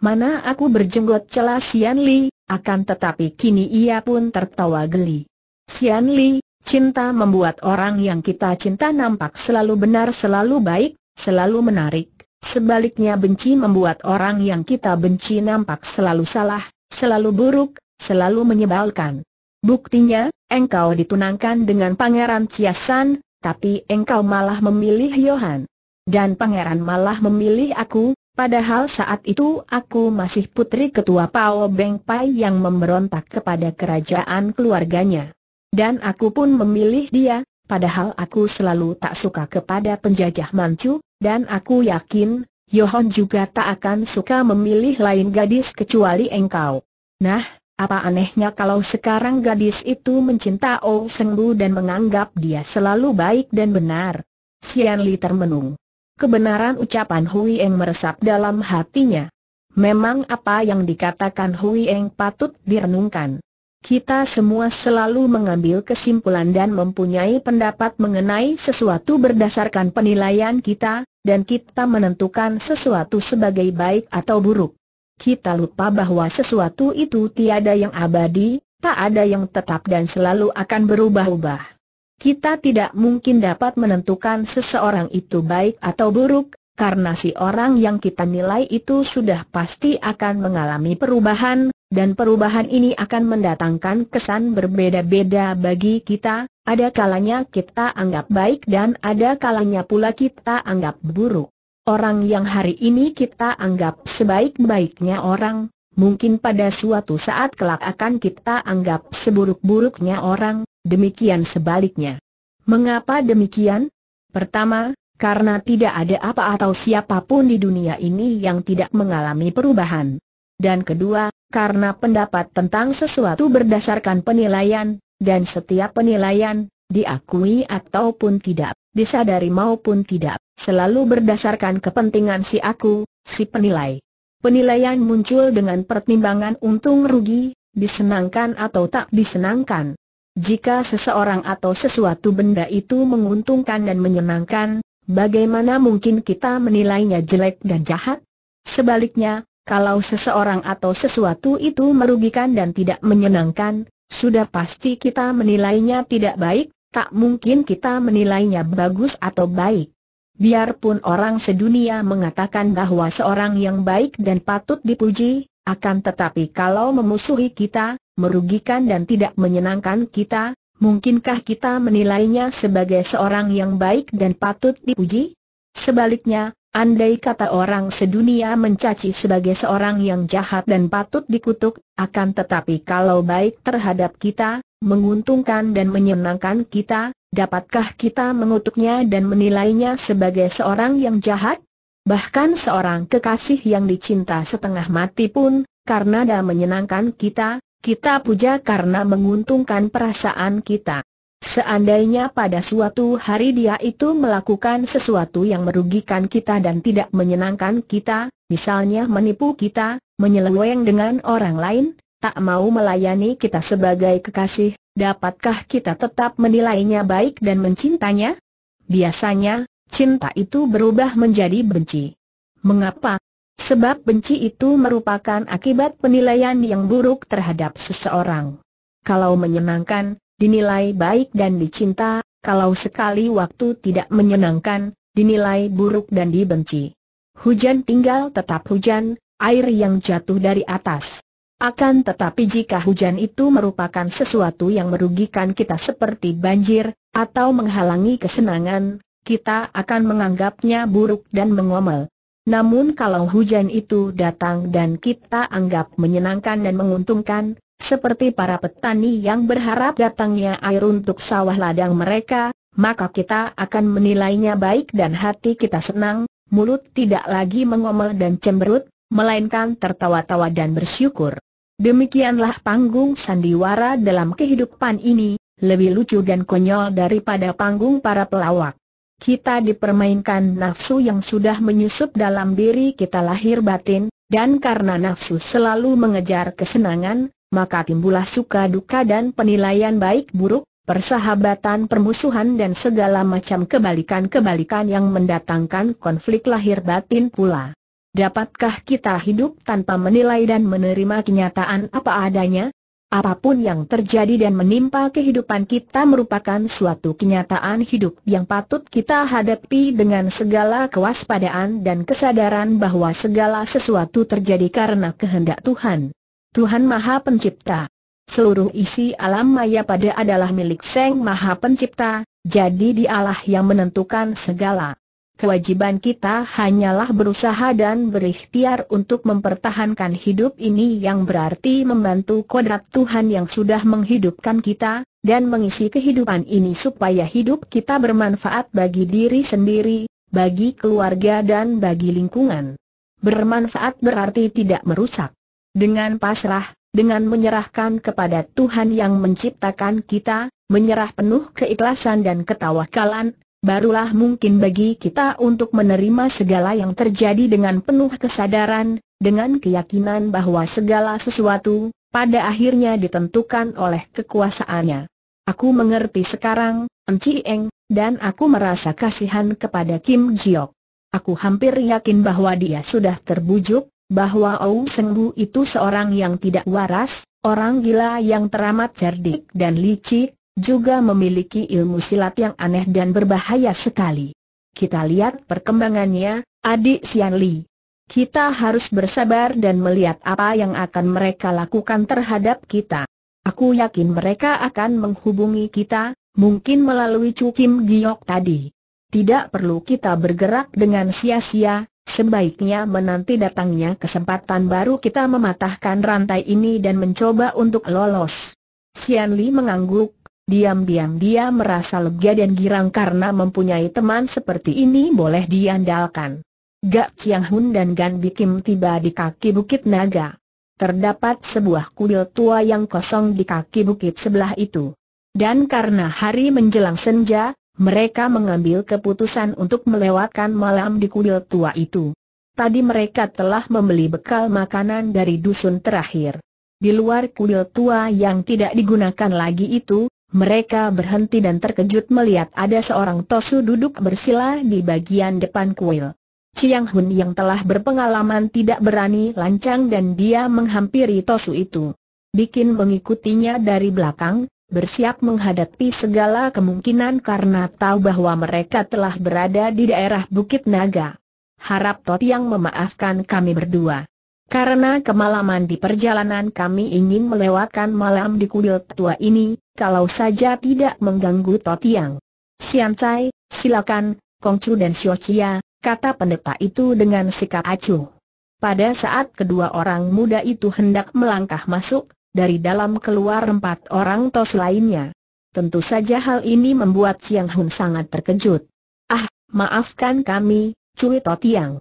Mana aku berjenggot celah Sian Li, akan tetapi kini ia pun tertawa geli. Sian Li, cinta membuat orang yang kita cinta nampak selalu benar selalu baik, selalu menarik. Sebaliknya benci membuat orang yang kita benci nampak selalu salah, selalu buruk, selalu menyebalkan. Buktinya, engkau ditunangkan dengan Pangeran Ciasan, tapi engkau malah memilih Yohan. Dan Pangeran malah memilih aku, Padahal saat itu aku masih putri ketua Pao Beng Pai yang memberontak kepada kerajaan keluarganya. Dan aku pun memilih dia, padahal aku selalu tak suka kepada penjajah Manchu, dan aku yakin, Yohon juga tak akan suka memilih lain gadis kecuali engkau. Nah, apa anehnya kalau sekarang gadis itu mencinta Oh Sengbu dan menganggap dia selalu baik dan benar? Sian Li termenung. Kebenaran ucapan Hui Eng meresap dalam hatinya. Memang apa yang dikatakan Hui Eng patut direnungkan. Kita semua selalu mengambil kesimpulan dan mempunyai pendapat mengenai sesuatu berdasarkan penilaian kita, dan kita menentukan sesuatu sebagai baik atau buruk. Kita lupa bahwa sesuatu itu tiada yang abadi, tak ada yang tetap dan selalu akan berubah-ubah. Kita tidak mungkin dapat menentukan seseorang itu baik atau buruk, karena si orang yang kita nilai itu sudah pasti akan mengalami perubahan, dan perubahan ini akan mendatangkan kesan berbeda-beda bagi kita, ada kalanya kita anggap baik dan ada kalanya pula kita anggap buruk. Orang yang hari ini kita anggap sebaik-baiknya orang, mungkin pada suatu saat kelak akan kita anggap seburuk-buruknya orang, demikian sebaliknya. Mengapa demikian? Pertama, karena tidak ada apa atau siapapun di dunia ini yang tidak mengalami perubahan. Dan kedua, karena pendapat tentang sesuatu berdasarkan penilaian, dan setiap penilaian, diakui ataupun tidak, disadari maupun tidak, selalu berdasarkan kepentingan si aku, si penilai. Penilaian muncul dengan pertimbangan untung rugi, disenangkan atau tak disenangkan. Jika seseorang atau sesuatu benda itu menguntungkan dan menyenangkan, bagaimana mungkin kita menilainya jelek dan jahat? Sebaliknya, kalau seseorang atau sesuatu itu merugikan dan tidak menyenangkan, sudah pasti kita menilainya tidak baik, tak mungkin kita menilainya bagus atau baik. Biarpun orang sedunia mengatakan bahwa seorang yang baik dan patut dipuji, akan tetapi kalau memusuhi kita, merugikan dan tidak menyenangkan kita, mungkinkah kita menilainya sebagai seorang yang baik dan patut dipuji? Sebaliknya, andai kata orang sedunia mencaci sebagai seorang yang jahat dan patut dikutuk, akan tetapi kalau baik terhadap kita, menguntungkan dan menyenangkan kita, dapatkah kita mengutuknya dan menilainya sebagai seorang yang jahat? Bahkan seorang kekasih yang dicinta setengah mati pun, karena dah menyenangkan kita, kita puja karena menguntungkan perasaan kita. Seandainya pada suatu hari dia itu melakukan sesuatu yang merugikan kita dan tidak menyenangkan kita, misalnya menipu kita, menyeleweng dengan orang lain, tak mau melayani kita sebagai kekasih, dapatkah kita tetap menilainya baik dan mencintanya? Biasanya, cinta itu berubah menjadi benci. Mengapa? Sebab benci itu merupakan akibat penilaian yang buruk terhadap seseorang. Kalau menyenangkan, dinilai baik dan dicinta, kalau sekali waktu tidak menyenangkan, dinilai buruk dan dibenci. Hujan tinggal tetap hujan, air yang jatuh dari atas akan tetapi jika hujan itu merupakan sesuatu yang merugikan kita seperti banjir, atau menghalangi kesenangan, kita akan menganggapnya buruk dan mengomel. Namun kalau hujan itu datang dan kita anggap menyenangkan dan menguntungkan, seperti para petani yang berharap datangnya air untuk sawah ladang mereka, maka kita akan menilainya baik dan hati kita senang, mulut tidak lagi mengomel dan cemberut, melainkan tertawa-tawa dan bersyukur. Demikianlah panggung sandiwara dalam kehidupan ini, lebih lucu dan konyol daripada panggung para pelawak. Kita dipermainkan nafsu yang sudah menyusup dalam diri kita lahir batin, dan karena nafsu selalu mengejar kesenangan, maka timbullah suka duka dan penilaian baik buruk, persahabatan permusuhan dan segala macam kebalikan-kebalikan yang mendatangkan konflik lahir batin pula. Dapatkah kita hidup tanpa menilai dan menerima kenyataan apa adanya? Apapun yang terjadi dan menimpa kehidupan kita merupakan suatu kenyataan hidup yang patut kita hadapi dengan segala kewaspadaan dan kesadaran bahwa segala sesuatu terjadi karena kehendak Tuhan. Tuhan Maha Pencipta. Seluruh isi alam maya pada adalah milik Sang Maha Pencipta, jadi dialah yang menentukan segala kewajiban kita hanyalah berusaha dan berikhtiar untuk mempertahankan hidup ini yang berarti membantu kodrat Tuhan yang sudah menghidupkan kita, dan mengisi kehidupan ini supaya hidup kita bermanfaat bagi diri sendiri, bagi keluarga dan bagi lingkungan. Bermanfaat berarti tidak merusak. Dengan pasrah, dengan menyerahkan kepada Tuhan yang menciptakan kita, menyerah penuh keikhlasan dan ketawakalan, barulah mungkin bagi kita untuk menerima segala yang terjadi dengan penuh kesadaran, dengan keyakinan bahwa segala sesuatu, pada akhirnya ditentukan oleh kekuasaannya. Aku mengerti sekarang, Enci Eng, dan aku merasa kasihan kepada Kim Jiok. Aku hampir yakin bahwa dia sudah terbujuk, bahwa Ou Sengbu itu seorang yang tidak waras, orang gila yang teramat cerdik dan licik, juga memiliki ilmu silat yang aneh dan berbahaya sekali. Kita lihat perkembangannya, adik Sian Li. Kita harus bersabar dan melihat apa yang akan mereka lakukan terhadap kita. Aku yakin mereka akan menghubungi kita, mungkin melalui Cukim Giok tadi. Tidak perlu kita bergerak dengan sia-sia, sebaiknya menanti datangnya kesempatan baru kita mematahkan rantai ini dan mencoba untuk lolos. Sian Li mengangguk, diam-diam dia merasa lega dan girang karena mempunyai teman seperti ini boleh diandalkan. Gak Chiang Hun dan Gan Bikim tiba di kaki Bukit Naga. Terdapat sebuah kuil tua yang kosong di kaki bukit sebelah itu. Dan karena hari menjelang senja, mereka mengambil keputusan untuk melewatkan malam di kuil tua itu. Tadi mereka telah membeli bekal makanan dari dusun terakhir. Di luar kuil tua yang tidak digunakan lagi itu, mereka berhenti dan terkejut melihat ada seorang Tosu duduk bersila di bagian depan kuil. Chiang Hun yang telah berpengalaman tidak berani lancang dan dia menghampiri Tosu itu. Bikin mengikutinya dari belakang, bersiap menghadapi segala kemungkinan karena tahu bahwa mereka telah berada di daerah Bukit Naga. Harap Tot yang memaafkan kami berdua. Karena kemalaman di perjalanan kami ingin melewatkan malam di kuil tua ini, kalau saja tidak mengganggu Totiang. Sian Cai, silakan, Kongcu dan Xiao Chia, kata pendeta itu dengan sikap acuh. Pada saat kedua orang muda itu hendak melangkah masuk, dari dalam keluar empat orang tos lainnya. Tentu saja hal ini membuat Chiang Hun sangat terkejut. Ah, maafkan kami, Cui Totiang.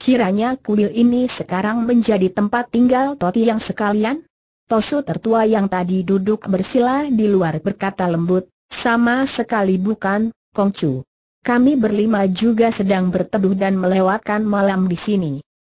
Kiranya kuil ini sekarang menjadi tempat tinggal Totiang sekalian? Tosu tertua yang tadi duduk bersila di luar berkata lembut, sama sekali bukan, Kongcu. Kami berlima juga sedang berteduh dan melewatkan malam di sini.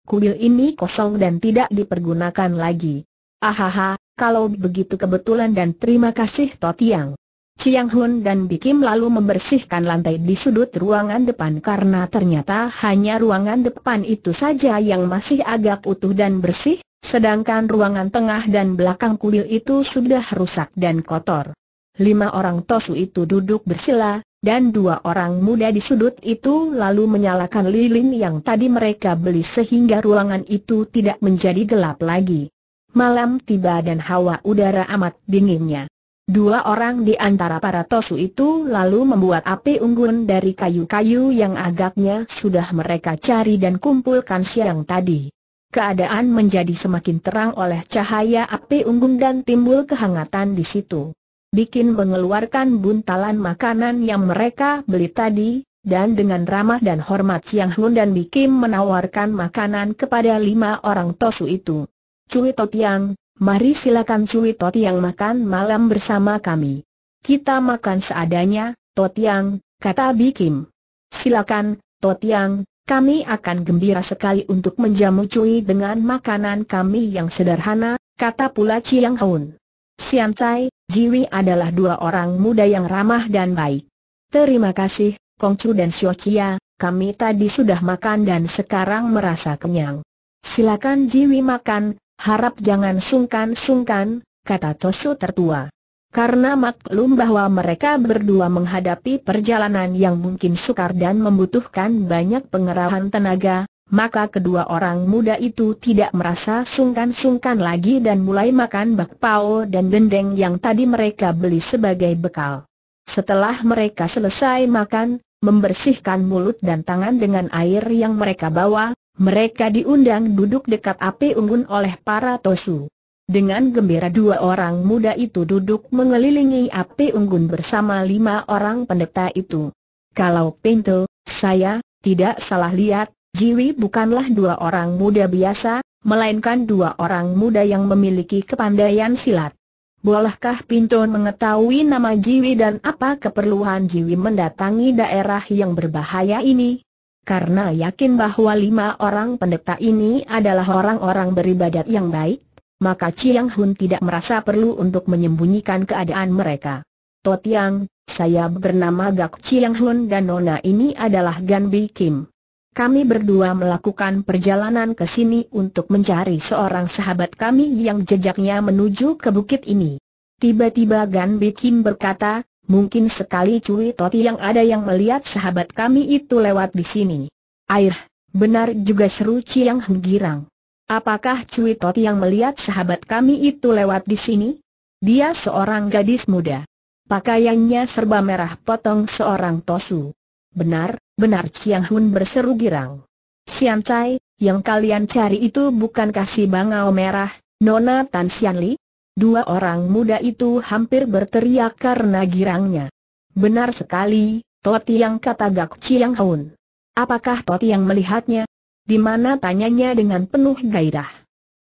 Kuil ini kosong dan tidak dipergunakan lagi. Ahaha, kalau begitu kebetulan dan terima kasih Totiang. Chiang Hun dan Bikim lalu membersihkan lantai di sudut ruangan depan karena ternyata hanya ruangan depan itu saja yang masih agak utuh dan bersih, Sedangkan ruangan tengah dan belakang kuil itu sudah rusak dan kotor. Lima orang tosu itu duduk bersila, dan dua orang muda di sudut itu lalu menyalakan lilin yang tadi mereka beli sehingga ruangan itu tidak menjadi gelap lagi. Malam tiba dan hawa udara amat dinginnya. Dua orang di antara para tosu itu lalu membuat api unggun dari kayu-kayu yang agaknya sudah mereka cari dan kumpulkan siang tadi keadaan menjadi semakin terang oleh cahaya api unggun dan timbul kehangatan di situ. Bikin mengeluarkan buntalan makanan yang mereka beli tadi, dan dengan ramah dan hormat Siang Hun dan Bikim menawarkan makanan kepada lima orang tosu itu. Cui Totiang, mari silakan Cui Totiang makan malam bersama kami. Kita makan seadanya, Totiang, kata Bikin. Silakan, Totiang, kami akan gembira sekali untuk menjamu Cui dengan makanan kami yang sederhana, kata pula Chiang Hun. Sian Cai, Jiwi adalah dua orang muda yang ramah dan baik. Terima kasih, Kongcu dan Xiao Chia, kami tadi sudah makan dan sekarang merasa kenyang. Silakan Jiwi makan, harap jangan sungkan-sungkan, kata Tosu tertua karena maklum bahwa mereka berdua menghadapi perjalanan yang mungkin sukar dan membutuhkan banyak pengerahan tenaga, maka kedua orang muda itu tidak merasa sungkan-sungkan lagi dan mulai makan bakpao dan dendeng yang tadi mereka beli sebagai bekal. Setelah mereka selesai makan, membersihkan mulut dan tangan dengan air yang mereka bawa, mereka diundang duduk dekat api unggun oleh para tosu. Dengan gembira dua orang muda itu duduk mengelilingi api unggun bersama lima orang pendeta itu. Kalau pintu, saya, tidak salah lihat, Jiwi bukanlah dua orang muda biasa, melainkan dua orang muda yang memiliki kepandaian silat. Bolehkah pintu mengetahui nama Jiwi dan apa keperluan Jiwi mendatangi daerah yang berbahaya ini? Karena yakin bahwa lima orang pendeta ini adalah orang-orang beribadat yang baik, maka Chiang Hun tidak merasa perlu untuk menyembunyikan keadaan mereka. Totiang, saya bernama Gak Chiang Hun dan Nona ini adalah Gan Bi Kim. Kami berdua melakukan perjalanan ke sini untuk mencari seorang sahabat kami yang jejaknya menuju ke bukit ini. Tiba-tiba Gan Bi Kim berkata, mungkin sekali Cui Toti yang ada yang melihat sahabat kami itu lewat di sini. Air, benar juga seru Chiang Hun girang. Apakah Cui Tot yang melihat sahabat kami itu lewat di sini? Dia seorang gadis muda. Pakaiannya serba merah potong seorang tosu. Benar, benar Chiang Hun berseru girang. Sian Chai, yang kalian cari itu bukankah si bangau merah, Nona Tan Sian Li? Dua orang muda itu hampir berteriak karena girangnya. Benar sekali, Tot yang kata Gak Chiang Hun. Apakah Tot yang melihatnya? Di mana tanyanya dengan penuh gairah.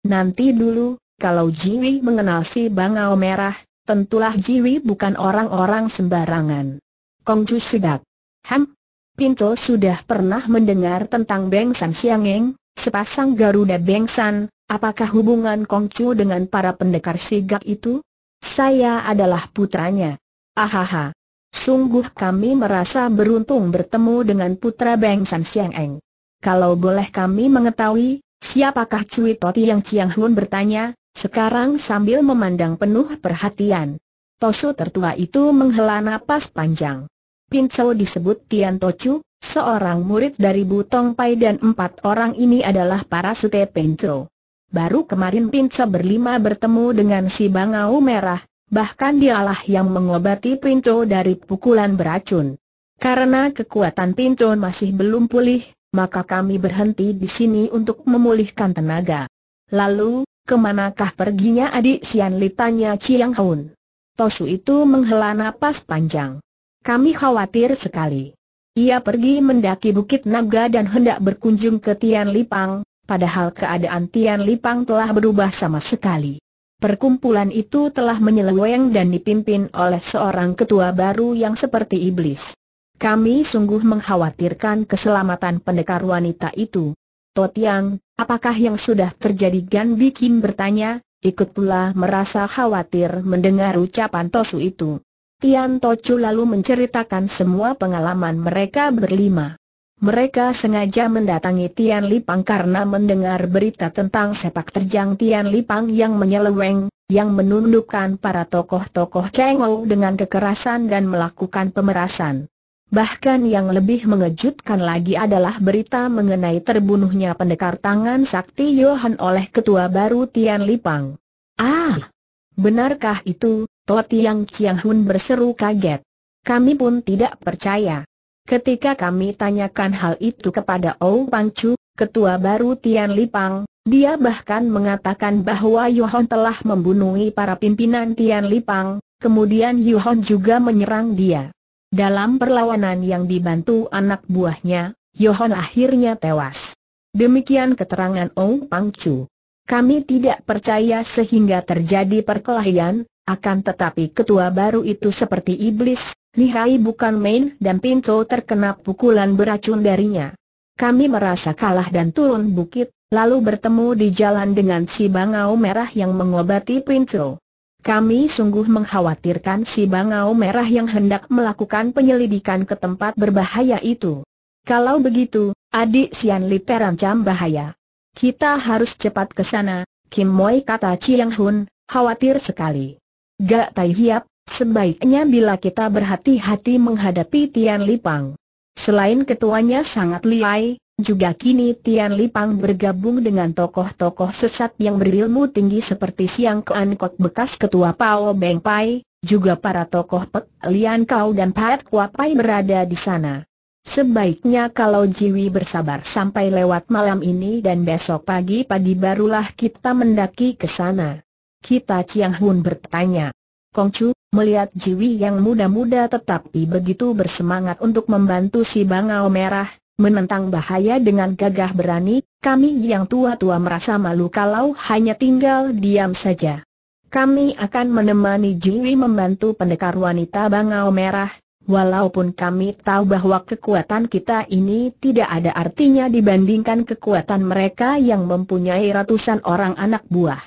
Nanti dulu, kalau Jiwi mengenal si Bangau Merah, tentulah Jiwi bukan orang-orang sembarangan. Kongju Sidak. Ham, Pinto sudah pernah mendengar tentang San Siangeng, sepasang Garuda San, apakah hubungan Kongju dengan para pendekar sigak itu? Saya adalah putranya. Ahaha. Sungguh kami merasa beruntung bertemu dengan putra San Siangeng kalau boleh kami mengetahui, siapakah Cui Toti yang Chiang Hun bertanya, sekarang sambil memandang penuh perhatian. Tosu tertua itu menghela napas panjang. Chou disebut Tian Tochu, seorang murid dari Butong Pai dan empat orang ini adalah para sute Chou. Baru kemarin Chou berlima bertemu dengan si Bangau Merah, bahkan dialah yang mengobati Chou dari pukulan beracun. Karena kekuatan Chou masih belum pulih, maka kami berhenti di sini untuk memulihkan tenaga. Lalu, kemanakah perginya adik Sian Li tanya Chiang Hun? Tosu itu menghela napas panjang. Kami khawatir sekali. Ia pergi mendaki Bukit Naga dan hendak berkunjung ke Tian Lipang, padahal keadaan Tian Lipang telah berubah sama sekali. Perkumpulan itu telah menyeleweng dan dipimpin oleh seorang ketua baru yang seperti iblis. Kami sungguh mengkhawatirkan keselamatan pendekar wanita itu. Totiang, apakah yang sudah terjadi Gan Bikim bertanya, ikut pula merasa khawatir mendengar ucapan Tosu itu. Tian Tocu lalu menceritakan semua pengalaman mereka berlima. Mereka sengaja mendatangi Tian Lipang karena mendengar berita tentang sepak terjang Tian Lipang yang menyeleweng, yang menundukkan para tokoh-tokoh Kengou dengan kekerasan dan melakukan pemerasan. Bahkan yang lebih mengejutkan lagi adalah berita mengenai terbunuhnya pendekar tangan sakti Yohan oleh ketua baru Tian Lipang. Ah! Benarkah itu, Toti Yang Chiang Hun berseru kaget. Kami pun tidak percaya. Ketika kami tanyakan hal itu kepada Ou Pang Chu, ketua baru Tian Lipang, dia bahkan mengatakan bahwa Yohan telah membunuh para pimpinan Tian Lipang, kemudian Yohan juga menyerang dia. Dalam perlawanan yang dibantu anak buahnya, Yohon akhirnya tewas. Demikian keterangan Ong Pang Chu. Kami tidak percaya sehingga terjadi perkelahian, akan tetapi ketua baru itu seperti iblis, lihai bukan main dan pintu terkena pukulan beracun darinya. Kami merasa kalah dan turun bukit, lalu bertemu di jalan dengan si bangau merah yang mengobati pintu. Kami sungguh mengkhawatirkan si bangau merah yang hendak melakukan penyelidikan ke tempat berbahaya itu. Kalau begitu, adik Sian Li terancam bahaya. Kita harus cepat ke sana, Kim Moi kata Chiang Hun, khawatir sekali. Gak Tai Hiap, sebaiknya bila kita berhati-hati menghadapi Tian Pang. Selain ketuanya sangat liai, juga kini Tian Lipang bergabung dengan tokoh-tokoh sesat yang berilmu tinggi seperti Siang Kuan Kok bekas ketua Pao Beng Pai, juga para tokoh Pek Lian Kau dan Pat Kua Pai berada di sana. Sebaiknya kalau Jiwi bersabar sampai lewat malam ini dan besok pagi pagi barulah kita mendaki ke sana. Kita Chiang Hun bertanya. Kong Chu melihat Jiwi yang muda-muda tetapi begitu bersemangat untuk membantu si Bangau Merah, Menentang bahaya dengan gagah berani, kami yang tua-tua merasa malu kalau hanya tinggal diam saja. Kami akan menemani Jiwi membantu pendekar wanita bangau merah, walaupun kami tahu bahwa kekuatan kita ini tidak ada artinya dibandingkan kekuatan mereka yang mempunyai ratusan orang anak buah.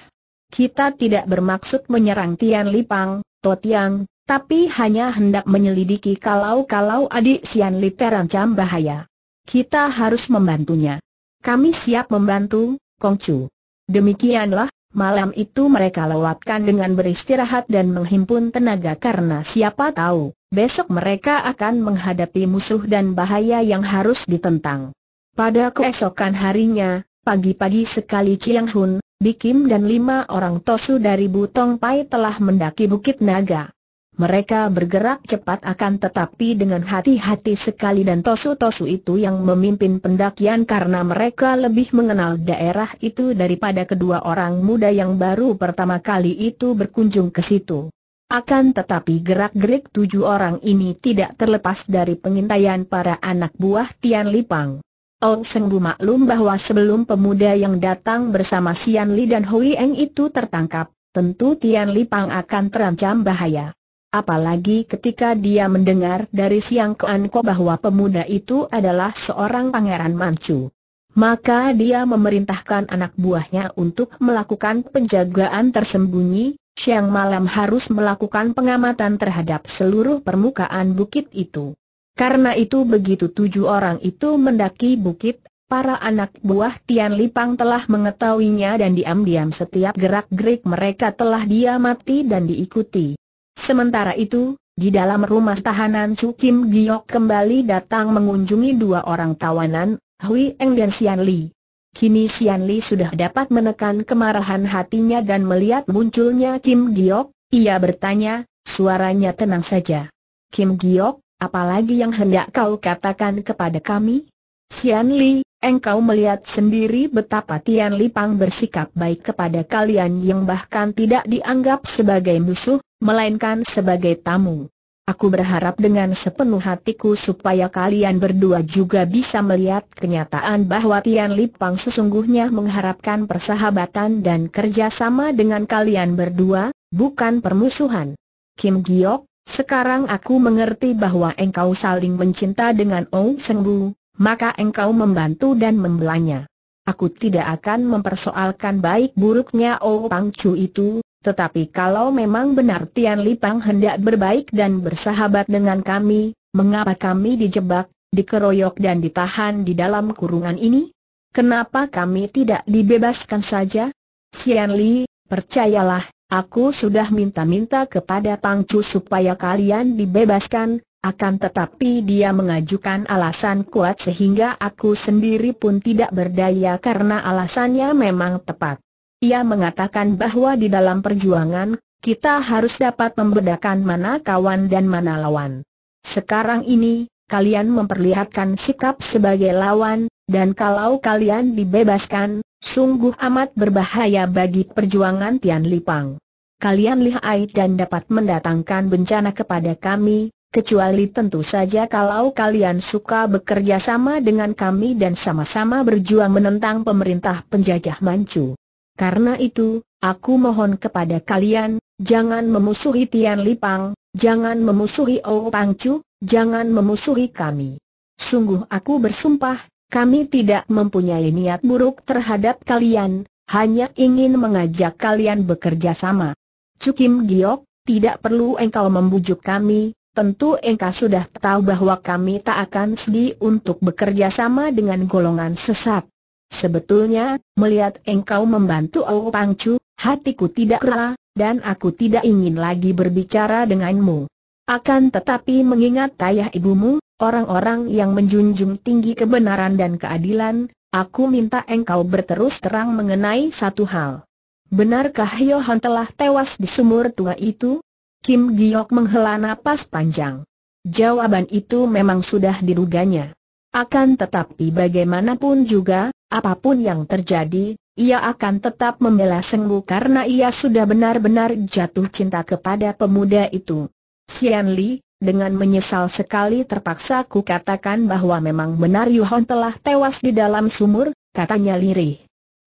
Kita tidak bermaksud menyerang Tian Lipang, Totiang, tapi hanya hendak menyelidiki kalau-kalau adik Sian Li terancam bahaya. Kita harus membantunya. Kami siap membantu, Kongcu. Demikianlah, malam itu mereka lewatkan dengan beristirahat dan menghimpun tenaga karena siapa tahu, besok mereka akan menghadapi musuh dan bahaya yang harus ditentang. Pada keesokan harinya, pagi-pagi sekali Chiang Hun, Bikim dan lima orang tosu dari Butong Pai telah mendaki Bukit Naga. Mereka bergerak cepat akan tetapi dengan hati-hati sekali dan tosu-tosu itu yang memimpin pendakian karena mereka lebih mengenal daerah itu daripada kedua orang muda yang baru pertama kali itu berkunjung ke situ. Akan tetapi gerak-gerik tujuh orang ini tidak terlepas dari pengintaian para anak buah Tian Lipang. Ong Seng Bu maklum bahwa sebelum pemuda yang datang bersama Sian Li dan Hui Eng itu tertangkap, tentu Tian Lipang akan terancam bahaya. Apalagi ketika dia mendengar dari Siang Keanko bahwa pemuda itu adalah seorang pangeran Manchu. Maka dia memerintahkan anak buahnya untuk melakukan penjagaan tersembunyi, siang malam harus melakukan pengamatan terhadap seluruh permukaan bukit itu. Karena itu begitu tujuh orang itu mendaki bukit, para anak buah Tian Lipang telah mengetahuinya dan diam-diam setiap gerak-gerik mereka telah diamati dan diikuti. Sementara itu, di dalam rumah tahanan Chu Kim Giok kembali datang mengunjungi dua orang tawanan, Hui Eng dan Xian Li. Kini Xian Li sudah dapat menekan kemarahan hatinya dan melihat munculnya Kim Giok, ia bertanya, suaranya tenang saja. Kim Giok, apalagi yang hendak kau katakan kepada kami? Xian Li, Engkau melihat sendiri betapa Tian Lipang bersikap baik kepada kalian yang bahkan tidak dianggap sebagai musuh, melainkan sebagai tamu. Aku berharap dengan sepenuh hatiku supaya kalian berdua juga bisa melihat kenyataan bahwa Tian Lipang sesungguhnya mengharapkan persahabatan dan kerjasama dengan kalian berdua, bukan permusuhan. Kim Giok, sekarang aku mengerti bahwa engkau saling mencinta dengan Ong Sengbu, maka engkau membantu dan membelanya. Aku tidak akan mempersoalkan baik buruknya Oh Pang Chu itu, tetapi kalau memang benar Tian Li Pang hendak berbaik dan bersahabat dengan kami, mengapa kami dijebak, dikeroyok dan ditahan di dalam kurungan ini? Kenapa kami tidak dibebaskan saja? Sian Li, percayalah, Aku sudah minta-minta kepada Pangcu supaya kalian dibebaskan, akan tetapi dia mengajukan alasan kuat sehingga aku sendiri pun tidak berdaya karena alasannya memang tepat. Ia mengatakan bahwa di dalam perjuangan, kita harus dapat membedakan mana kawan dan mana lawan. Sekarang ini, kalian memperlihatkan sikap sebagai lawan, dan kalau kalian dibebaskan, sungguh amat berbahaya bagi perjuangan Tian Lipang. Kalian lihai dan dapat mendatangkan bencana kepada kami, kecuali tentu saja kalau kalian suka bekerja sama dengan kami dan sama-sama berjuang menentang pemerintah penjajah Manchu. Karena itu, aku mohon kepada kalian, jangan memusuhi Tian Lipang, jangan memusuhi Ou Pangcu, jangan memusuhi kami. Sungguh aku bersumpah, kami tidak mempunyai niat buruk terhadap kalian, hanya ingin mengajak kalian bekerja sama. Cukim Giok, tidak perlu engkau membujuk kami, tentu engkau sudah tahu bahwa kami tak akan sedih untuk bekerja sama dengan golongan sesat. Sebetulnya, melihat engkau membantu Ou Pangcu, hatiku tidak rela, dan aku tidak ingin lagi berbicara denganmu. Akan tetapi mengingat ayah ibumu, orang-orang yang menjunjung tinggi kebenaran dan keadilan, aku minta engkau berterus terang mengenai satu hal. Benarkah Yohan telah tewas di sumur tua itu? Kim Giok menghela napas panjang. Jawaban itu memang sudah diruganya. Akan tetapi bagaimanapun juga, apapun yang terjadi, ia akan tetap membela Senggu karena ia sudah benar-benar jatuh cinta kepada pemuda itu. Sian Li, dengan menyesal sekali terpaksa ku katakan bahwa memang benar Yuhon telah tewas di dalam sumur, katanya lirih.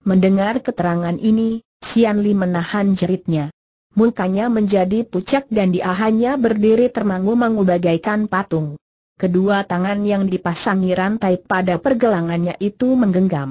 Mendengar keterangan ini, Sian Li menahan jeritnya mukanya menjadi pucat dan dia hanya berdiri termangu-mangu bagaikan patung. Kedua tangan yang dipasangi rantai pada pergelangannya itu menggenggam.